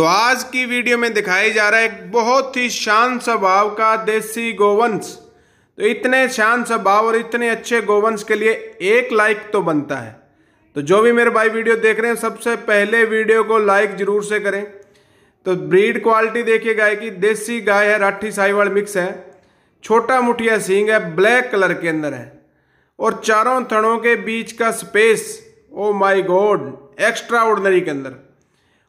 तो आज की वीडियो में दिखाई जा रहा है एक बहुत ही शांत स्वभाव का देसी गोवंश तो इतने शांत स्वभाव और इतने अच्छे गोवंश के लिए एक लाइक तो बनता है तो जो भी मेरे भाई वीडियो देख रहे हैं सबसे पहले वीडियो को लाइक जरूर से करें तो ब्रीड क्वालिटी देखिए गाय की देसी गाय है राठी साहिवाल मिक्स है छोटा मुठिया सींग है ब्लैक कलर के अंदर है और चारों थड़ों के बीच का space oh my god extraordinary के अंदर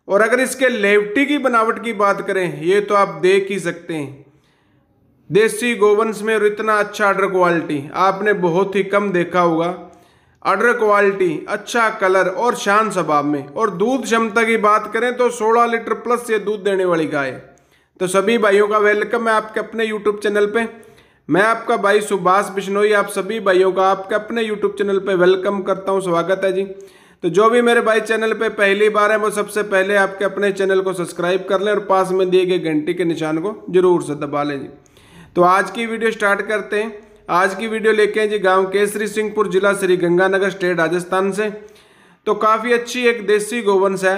और अगर इसके लेवटी की बनावट की बात करें ये तो आप देख ही सकते हैं देसी गोवंश में और इतना अच्छा अडर क्वालिटी आपने बहुत ही कम देखा होगा अडर क्वालिटी अच्छा कलर और शान स्वभाव में और दूध क्षमता की बात करें तो 16 लीटर प्लस ये दूध देने वाली गाय है तो सभी भाइयों का वेलकम है आपके अपने यूट्यूब चैनल पे मैं आपका भाई सुभाष बिश्नोई आप सभी भाइयों का आपके अपने यूट्यूब चैनल पे वेलकम करता हूँ स्वागत है जी तो जो भी मेरे भाई चैनल पे पहली बार है वो सबसे पहले आपके अपने चैनल को सब्सक्राइब कर लें और पास में दिए गए घंटी के निशान को जरूर से दबा लें जी तो आज की वीडियो स्टार्ट करते हैं आज की वीडियो लेके हैं जी गांव केसरी सिंहपुर जिला श्री गंगानगर स्टेट राजस्थान से तो काफ़ी अच्छी एक देसी गोवंश है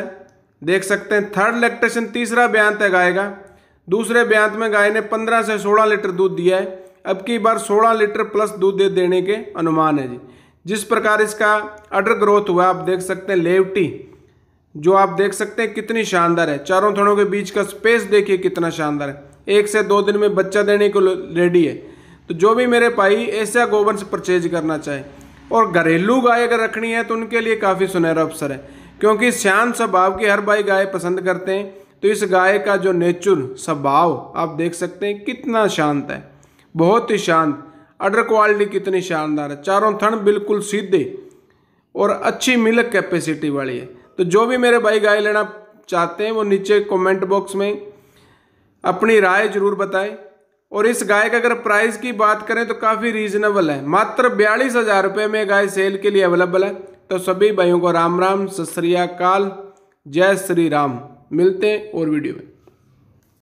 देख सकते हैं थर्ड लैक्टेशन तीसरा ब्यांत है गाय का दूसरे ब्यांत में गाय ने पंद्रह से सोलह लीटर दूध दिया है अब की बार सोलह लीटर प्लस दूध दे देने के अनुमान है जी जिस प्रकार इसका अडर ग्रोथ हुआ आप देख सकते हैं लेवटी जो आप देख सकते हैं कितनी शानदार है चारों थड़ों के बीच का स्पेस देखिए कितना शानदार है एक से दो दिन में बच्चा देने को रेडी है तो जो भी मेरे भाई ऐसा गोवंश परचेज करना चाहे और घरेलू गाय अगर रखनी है तो उनके लिए काफ़ी सुनहरा अवसर है क्योंकि शांत स्वभाव की हर भाई गाय पसंद करते हैं तो इस गाय का जो नेचुर स्वभाव आप देख सकते हैं कितना शांत है बहुत ही शांत अडर क्वालिटी कितनी शानदार है चारों थन बिल्कुल सीधे और अच्छी मिल्क कैपेसिटी वाली है तो जो भी मेरे भाई गाय लेना चाहते हैं वो नीचे कमेंट बॉक्स में अपनी राय जरूर बताएं और इस गाय का अगर प्राइस की बात करें तो काफ़ी रीजनेबल है मात्र बयालीस हज़ार रुपये में गाय सेल के लिए अवेलेबल है तो सभी भाइयों को राम राम सत श्री अकाल जय श्री राम मिलते हैं और वीडियो में